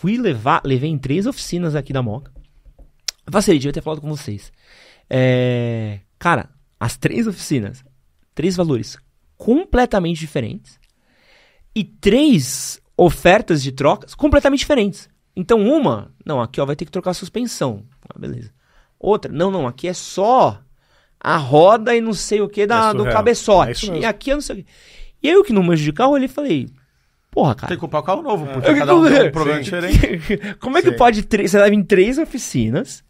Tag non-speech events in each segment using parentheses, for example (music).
Fui levar, levei em três oficinas aqui da Moca. Facilidade, eu ter falado com vocês. É, cara, as três oficinas, três valores completamente diferentes e três ofertas de trocas completamente diferentes. Então, uma, não, aqui ó, vai ter que trocar a suspensão. Ah, beleza. Outra, não, não, aqui é só a roda e não sei o que da, é do cabeçote. É e aqui eu não sei o que. E eu que não manjo de carro, ele falei, Porra, cara. Tem que comprar o carro novo, porque é. cada um tem um problema Sim. diferente. (laughs) Como é que pode. Você leva em três oficinas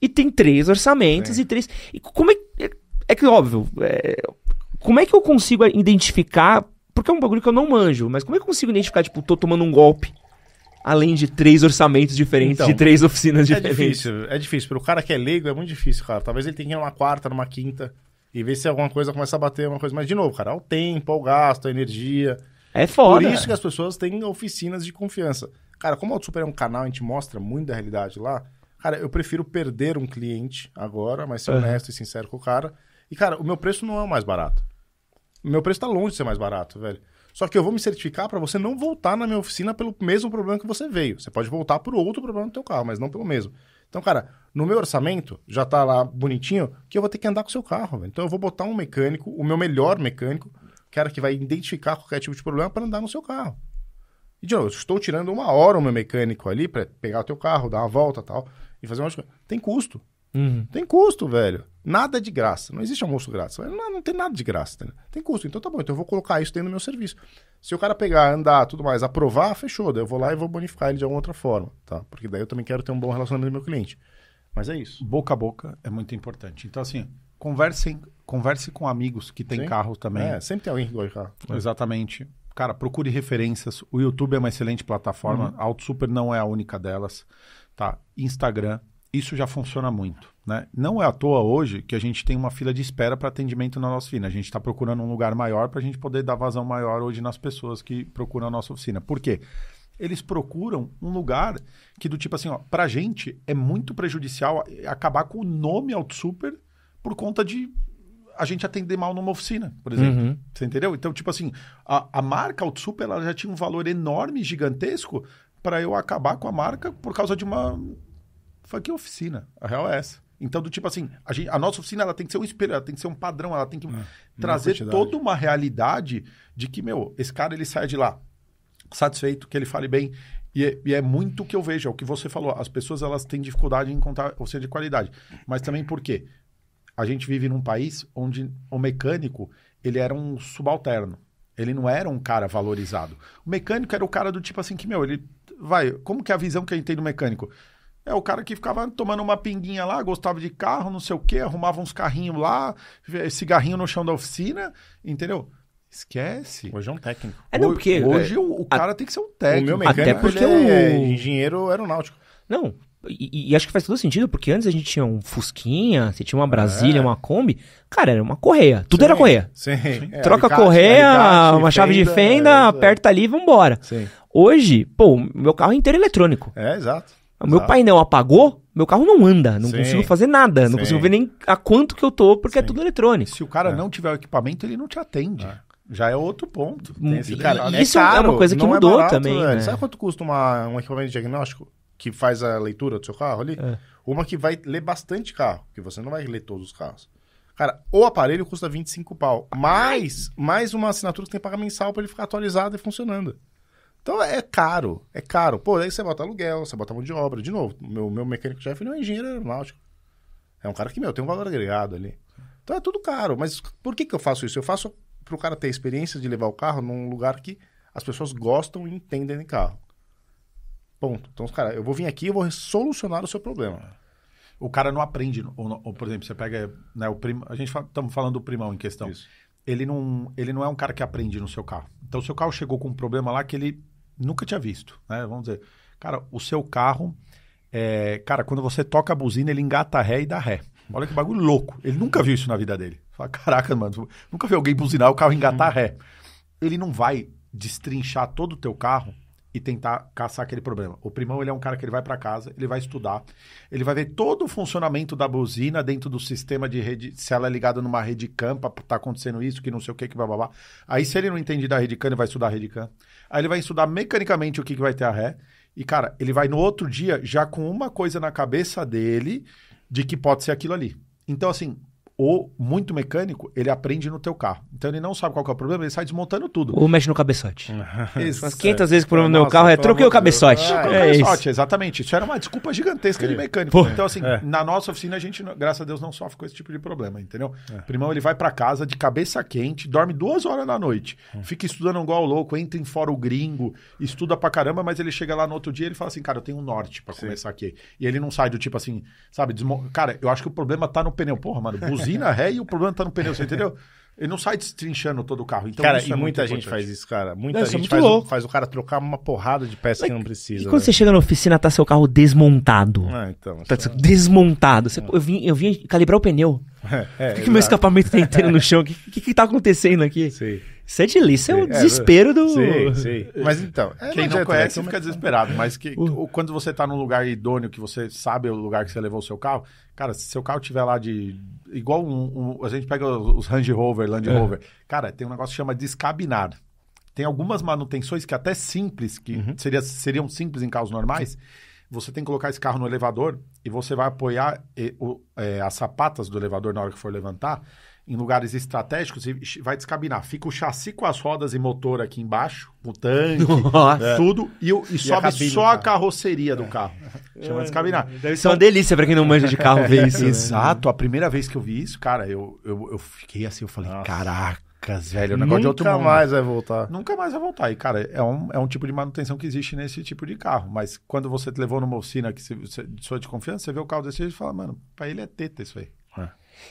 e tem três orçamentos Sim. e três. E como é que. É, é que óbvio. É... como é que eu consigo identificar. Porque é um bagulho que eu não manjo, mas como é que eu consigo identificar, tipo, tô tomando um golpe? Além de três orçamentos diferentes, então, de três oficinas é diferentes. É difícil, é difícil. Para o cara que é leigo, é muito difícil, cara. Talvez ele tenha que ir numa quarta, numa quinta, e ver se alguma coisa começa a bater, uma coisa. Mas, de novo, cara, é o tempo, é o gasto, é a energia. É foda. Por isso que as pessoas têm oficinas de confiança. Cara, como o Super é um canal, a gente mostra muito da realidade lá. Cara, eu prefiro perder um cliente agora, mas ser honesto e sincero com o cara. E, cara, o meu preço não é o mais barato. O meu preço tá longe de ser mais barato, velho. Só que eu vou me certificar para você não voltar na minha oficina pelo mesmo problema que você veio. Você pode voltar por outro problema do teu carro, mas não pelo mesmo. Então, cara, no meu orçamento já tá lá bonitinho que eu vou ter que andar com o seu carro, velho. Então eu vou botar um mecânico, o meu melhor mecânico, cara que vai identificar qualquer tipo de problema para andar no seu carro. E, de novo, estou tirando uma hora o meu mecânico ali para pegar o teu carro, dar uma volta tal, e fazer uma coisa. Tem custo. Uhum. Tem custo, velho. Nada de graça. Não existe almoço grátis. Não, não tem nada de graça. Tem custo. Então tá bom. Então eu vou colocar isso dentro do meu serviço. Se o cara pegar, andar, tudo mais, aprovar, fechou. Daí eu vou lá e vou bonificar ele de alguma outra forma. tá? Porque daí eu também quero ter um bom relacionamento com o meu cliente. Mas é isso. Boca a boca é muito importante. Então, assim, Conversem, converse com amigos que têm carro também. É, sempre tem alguém que gosta de carro. É. Exatamente. Cara, procure referências. O YouTube é uma excelente plataforma. Uhum. A AutoSuper não é a única delas. Tá? Instagram, isso já funciona muito. Né? Não é à toa hoje que a gente tem uma fila de espera para atendimento na nossa oficina. A gente está procurando um lugar maior para a gente poder dar vazão maior hoje nas pessoas que procuram a nossa oficina. Por quê? Eles procuram um lugar que, do tipo assim, ó, a gente é muito prejudicial acabar com o nome Super por conta de a gente atender mal numa oficina, por exemplo. Uhum. Você entendeu? Então, tipo assim, a, a marca Otsup, ela já tinha um valor enorme, gigantesco, para eu acabar com a marca por causa de uma foi que oficina. A real é essa. Então, do tipo assim, a, gente, a nossa oficina ela tem que ser um espelho, ela tem que ser um padrão, ela tem que é, trazer toda uma realidade de que, meu, esse cara ele sai de lá satisfeito, que ele fale bem. E é, e é muito o que eu vejo, é o que você falou. As pessoas elas têm dificuldade em encontrar oficina de qualidade. Mas também por quê? A gente vive num país onde o mecânico ele era um subalterno. Ele não era um cara valorizado. O mecânico era o cara do tipo assim que, meu, ele vai, como que é a visão que a gente tem do mecânico? É o cara que ficava tomando uma pinguinha lá, gostava de carro, não sei o quê, arrumava uns carrinhos lá, cigarrinho no chão da oficina, entendeu? Esquece. Hoje é um técnico. É, não, porque, hoje é, o, o, cara a, tem que ser um técnico. O meu mecânico Até porque é o... engenheiro aeronáutico. Não, e, e, acho que faz todo sentido, porque antes a gente tinha um Fusquinha, você tinha uma Brasília, é. uma Kombi. Cara, era uma correia. Tudo sim, era correia. Sim. É, Troca alicate, correia, alicate, uma chave fenda, de fenda, é, aperta ali e vambora. Sim. Hoje, pô, meu carro é inteiro eletrônico. É, exato. O meu painel apagou, meu carro não anda, não sim, consigo fazer nada, não consigo ver nem a quanto que eu tô, porque é tudo eletrônico. Se o cara é. não tiver o equipamento, ele não te atende. É. Já é outro ponto. Hum, esse, cara, isso é, é caro, uma coisa que mudou barato, também. Né? Sabe quanto custa uma, um equipamento de diagnóstico? que faz a leitura do seu carro ali, é. uma que vai ler bastante carro, que você não vai ler todos os carros. Cara, o aparelho custa 25 pau, mais, mais uma assinatura que tem que pagar mensal para ele ficar atualizado e funcionando. Então é caro, é caro. Pô, aí você bota aluguel, você bota mão de obra. De novo, meu, meu mecânico-chefe não é engenheiro aeronáutico. É um cara que, meu, tem um valor agregado ali. Então é tudo caro. Mas por que, que eu faço isso? Eu faço para o cara ter a experiência de levar o carro num lugar que as pessoas gostam e entendem de carro. Ponto. Então, cara, eu vou vir aqui e vou solucionar o seu problema. O cara não aprende. Ou, ou por exemplo, você pega né, o primo. A gente estamos falando do primão em questão. Isso. Ele não, ele não é um cara que aprende no seu carro. Então, o seu carro chegou com um problema lá que ele nunca tinha visto. Né? Vamos dizer, cara, o seu carro. É, cara, quando você toca a buzina, ele engata ré e dá ré. Olha que bagulho louco. Ele nunca viu isso na vida dele. Fala, caraca, mano, nunca viu alguém buzinar o carro engatar uhum. ré. Ele não vai destrinchar todo o teu carro e tentar caçar aquele problema. O primão ele é um cara que ele vai para casa, ele vai estudar, ele vai ver todo o funcionamento da buzina dentro do sistema de rede, se ela é ligada numa rede CAN, tá acontecendo isso, que não sei o que, que vai babá. Aí se ele não entende da rede CAN, ele vai estudar a rede CAN. Aí ele vai estudar mecanicamente o que, que vai ter a ré. E cara, ele vai no outro dia já com uma coisa na cabeça dele de que pode ser aquilo ali. Então assim, o muito mecânico, ele aprende no teu carro. Então ele não sabe qual é o problema, ele sai desmontando tudo. Ou mexe no cabeçote. (laughs) Isso. Mas 500 é. vezes que o problema Nossa, no meu carro é troquei o cabeçote. é, é exatamente. Isso era uma desculpa gigantesca de é. mecânico. Pô. Então assim, é. na nossa oficina a gente, graças a Deus, não sofre com esse tipo de problema, entendeu? É. Primão ele vai para casa de cabeça quente, dorme duas horas da noite, é. fica estudando igual louco, entra em fora o gringo, estuda pra caramba, mas ele chega lá no outro dia ele fala assim, cara, eu tenho um norte para começar aqui. E ele não sai do tipo assim, sabe, desmo... cara, eu acho que o problema tá no pneu. Porra, mano, bus usina, ré e o problema tá no pneu, você entendeu? Ele não sai destrinchando todo o carro. Então cara, e é muita gente importante. faz isso, cara. Muita é gente faz o, faz o, cara trocar uma porrada de peça que não precisa. E quando né? você chega na oficina, tá seu carro desmontado. Ah, então. Tá é- desmontado. Você, ah. eu, vim, eu vim calibrar o pneu. (laughs) É, Por que, que meu escapamento tá inteiro no (laughs) chão? O que, que, que tá acontecendo aqui? Sim é delícia, é o é, é, desespero do. Sim, sim. Mas então. É, Quem não, conhece é, fica desesperado, mas que, uh. quando você está num lugar idôneo, que você sabe o lugar que você levou o seu carro, cara, se seu carro tiver lá de. Igual um, um, a gente pega os Range Rover, Land é. Rover. É. Cara, tem um negócio que chama descabinado. Tem algumas manutenções que até simples, que uhum. seria, seriam simples em carros normais, você tem que colocar esse carro no elevador e você vai apoiar e, o, é, as sapatas do elevador na hora que for levantar em lugares estratégicos e vai descabinar. Fica o chassi com as rodas e motor aqui embaixo, o tanque, (laughs) Nossa. É, tudo, e, e, e sobe a cabine, só a tá. carroceria do carro. É. Chama descabinar. É, deve isso é uma delícia para quem não manja de carro ver isso. Né? Exato, a primeira vez que eu vi isso, cara, eu, eu, eu fiquei assim, eu falei, Nossa. caraca. Velho, é negócio Nunca de outro mundo. Nunca mais vai voltar. Nunca mais vai voltar. E, cara, é um, é um tipo de manutenção que existe nesse tipo de carro. Mas quando você te levou numa oficina que você, você, de sua de confiança, você vê o carro desse jeito e fala, mano, pra ele é teta isso aí.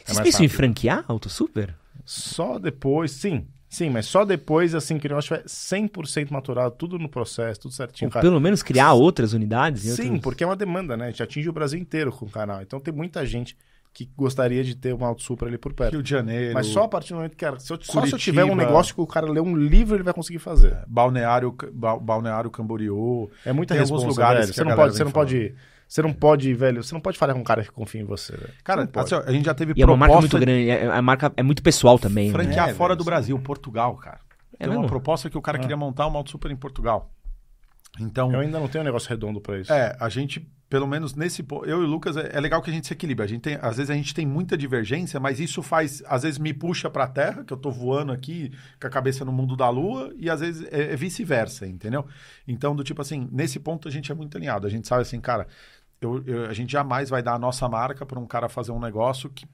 É Vocês é pensam rápido. em né? franquear super Só depois, sim. Sim, mas só depois, assim, que o negócio estiver 100% maturado, tudo no processo, tudo certinho. Ou pelo menos criar outras unidades? Sim, outros... porque é uma demanda, né? A gente atinge o Brasil inteiro com o canal. Então tem muita gente que gostaria de ter um Auto super ali por perto. Rio de Janeiro. Mas só a partir do momento que, cara, se eu, Curitiba, só se eu tiver um negócio que o cara lê um livro, ele vai conseguir fazer. É, balneário, ba, balneário Camboriú. É muita tem lugares você não pode, você não pode você não pode, velho, você não pode falar com um cara que confia em você. Velho. Cara, assim, a gente já teve e proposta... é uma marca muito grande, a é, é marca é muito pessoal também. Né? Franquear né? fora do Brasil, Portugal, cara. É mesmo? uma proposta que o cara ah. queria montar uma auto super em Portugal. Então, eu ainda não tenho um negócio redondo para isso. É, a gente pelo menos nesse eu e o Lucas é, é, legal que a gente se equilibra. A gente tem, às vezes a gente tem muita divergência, mas isso faz, às vezes me puxa para a terra, que eu estou voando aqui com a cabeça no mundo da lua, e às vezes é, é vice-versa, entendeu? Então, do tipo assim, nesse ponto a gente é muito alinhado. A gente sabe assim, cara, eu, eu, a gente jamais vai dar a nossa marca para um cara fazer um negócio que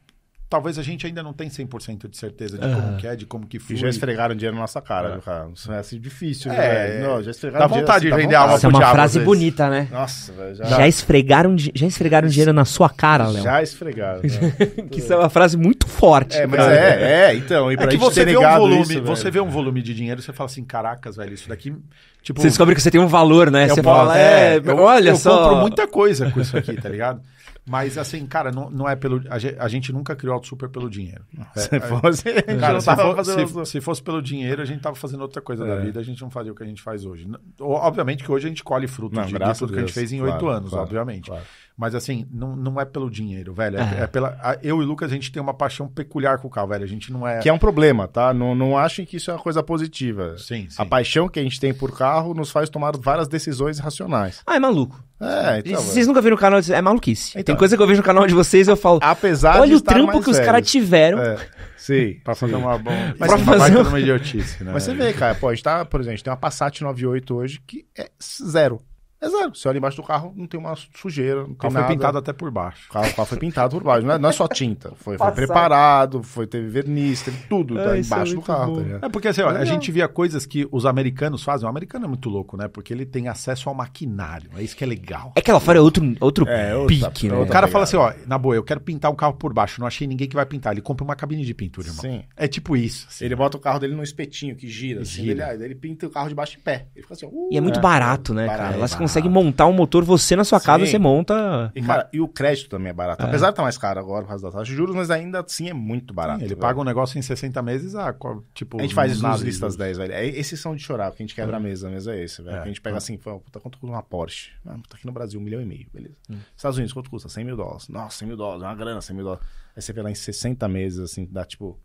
talvez a gente ainda não tem 100% de certeza de uhum. como que é, de como que foi. E já esfregaram dinheiro na nossa cara, é. viu, cara? Isso é assim, difícil, é, né? Não, já esfregaram Dá vontade dinheiro, de assim, vender alma é pro diabo. é uma frase bonita, né? Nossa, velho. Já... já... esfregaram, já esfregaram dinheiro na sua cara, Léo. Já esfregaram. Né? (laughs) que isso é uma frase muito forte. É, mas é, é, então. E é pra é que você vê, um volume, isso, você vê um volume de dinheiro você fala assim, caracas, velho, isso daqui... Tipo, você descobre que você tem um valor, né? É você fala, é, é olha eu só... Eu compro muita coisa com isso aqui, tá ligado? Mas assim, cara, não, não é pelo. A gente, a gente nunca criou Auto Super pelo dinheiro. Se fosse. (laughs) cara, se, for, se, se, fosse pelo dinheiro, a gente tava fazendo outra coisa é. da vida, a gente não faria o que a gente faz hoje. Obviamente que hoje a gente colhe fruto não, de, de tudo Deus, que a gente fez em oito claro, anos, claro, obviamente. Claro. Mas assim, não, não é pelo dinheiro, velho. É, é, é pela. A, eu e o Lucas, a gente tem uma paixão peculiar com o carro, velho. A gente não é. Que é um problema, tá? Não, não achem que isso é uma coisa positiva. Sim, sim. A paixão que a gente tem por carro nos faz tomar várias decisões racionais. Ah, é maluco. É, então, Vocês velho. É. nunca viram o canal de... É maluquice. Então, tem coisa que eu vejo no canal de vocês e eu falo. Apesar Olha o trampo que os caras tiveram. É. Sim. (laughs) pra fazer sim. uma bom. Mas pra fazer uma idiotice, né? Mas você vê, cara, pô, a gente tá, por exemplo, a gente tem uma Passat 98 hoje que é zero. Exato. Você olha embaixo do carro, não tem uma sujeira, não O carro foi pintado até por baixo. O carro, o carro foi pintado por baixo. Não é, não é só tinta. Foi, foi, preparado, foi, teve verniz, teve tudo tá é, tá embaixo é do carro. Tá é porque assim, olha, a gente via coisas que os americanos fazem. O americano é muito louco, né? Porque ele tem acesso ao maquinário. É isso que é legal. É que ela fora é outro, outro é, é pique, né? outra, né? O cara fala assim, ó, na boa, eu quero pintar um carro por baixo. Não achei ninguém que vai pintar. Ele compra uma cabine de pintura, irmão. Sim. É tipo isso. Assim. Ele bota o carro dele num espetinho que gira. Assim, Ele, ah, ele pinta o carro de baixo de pé. Ele fica assim, uh, E é uh, muito barato, né, barato, cara? Elas consegue montar um motor, você na sua Sim. casa, você monta. E, cara, e o crédito também é barato. É. Apesar de estar tá mais caro agora por causa da taxa de juros, mas ainda assim é muito barato. Sim, ele velho. paga um negócio em 60 meses, ah, tipo. A gente faz isso nas listas 10, velho. É, esses são de chorar, porque a gente quebra é. a mesa, a mesa é esse, velho. É. A gente pega assim, fala, puta, quanto custa uma Porsche? Ah, tá aqui no Brasil, um milhão e meio, beleza. Hum. Estados Unidos, quanto custa? 100 mil dólares. Nossa, 100 mil dólares, é uma grana, 100 mil dólares. Aí você vê lá em 60 meses, assim, dá tipo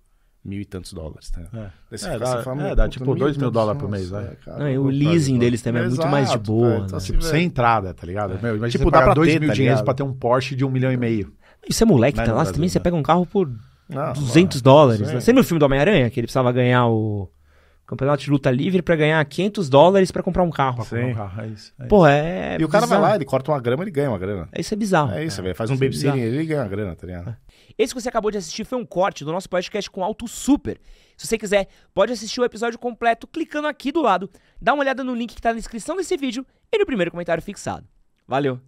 mil e tantos dólares. Tá? É. é dá, fala, é, dá tipo dois mil dólares por mês. Nossa, né, cara, não, e o leasing deles também é, muito mais de boa. Então, é, né? tipo, tá sem assim, entrada, tá ligado? É. Meu, tipo, dá pra dois ter, mil tá dinheiros pra ter um Porsche de um milhão e meio. E você é moleque, né, tá lá, também você pega um carro por 200 dólares. Você viu o filme do Homem-Aranha, que ele precisava ganhar o campeonato de luta livre para ganhar 500 dólares para comprar um carro. comprar Um carro, é isso. É Pô, é. E o cara vai lá, ele corta uma grama, ele ganha uma grana. É isso é bizarro. É isso, é, faz um é babysitting, ele ganha uma grana, tá ligado? É. Esse que você acabou de assistir foi um corte do nosso podcast com alto super. Se você quiser, pode assistir o episódio completo clicando aqui do lado, dá uma olhada no link que tá na descrição desse vídeo e no primeiro comentário fixado. Valeu!